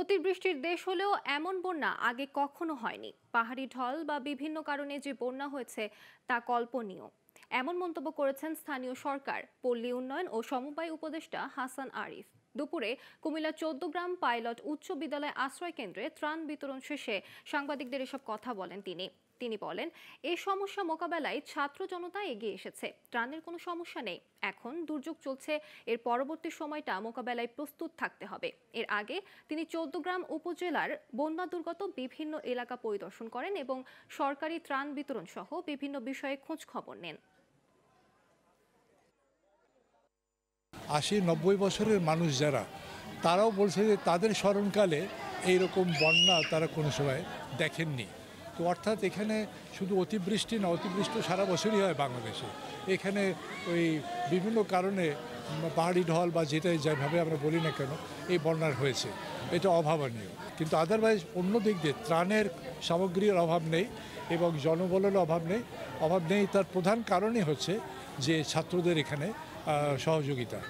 অতিবৃষ্টির দেশ হলেও এমন বন্যা আগে কখনো হয়নি পাহাড়ি ঢল বা বিভিন্ন কারণে যে বন্যা হয়েছে তা কল্পনীয় এমন মন্তব্য করেছেন স্থানীয় সরকার পল্লী উন্নয়ন ও সমবায় উপদেষ্টা হাসান আরিফ দুপুরে কুমিল্লা চৌদ্দগ্রাম পাইলট উচ্চ বিদ্যালয় আশ্রয় কেন্দ্রে ত্রাণ বিতরণ শেষে সাংবাদিকদের এসব কথা বলেন তিনি তিনি বলেন এ সমস্যা মোকাবেলায় ছাত্র জনতা এগিয়ে এসেছে ত্রাণের কোনো সমস্যা নেই এখন দুর্যোগ চলছে এর পরবর্তী সময়টা মোকাবেলায় প্রস্তুত থাকতে হবে এর আগে তিনি চৌদ্দগ্রাম উপজেলার বন্যা দুর্গত বিভিন্ন এলাকা পরিদর্শন করেন এবং সরকারি ত্রাণ বিতরণ সহ বিভিন্ন বিষয়ে খোঁজ খবর নেন আশি নব্বই বছরের মানুষ যারা তারাও বলছে যে তাদের স্মরণকালে এইরকম বন্যা তারা কোনো সময় দেখেননি তো অর্থাৎ এখানে শুধু অতিবৃষ্টি না অতিবৃষ্টি সারা বছরই হয় বাংলাদেশে এখানে ওই বিভিন্ন কারণে পাহাড়ি ঢল বা যেটাই যেভাবে আমরা বলি না কেন এই বন্যার হয়েছে এটা অভাবনীয় কিন্তু আদারওয়াইজ অন্য দিক দিয়ে ত্রাণের সামগ্রীর অভাব নেই এবং জনবলের অভাব নেই অভাব নেই তার প্রধান কারণই হচ্ছে যে ছাত্রদের এখানে সহযোগিতা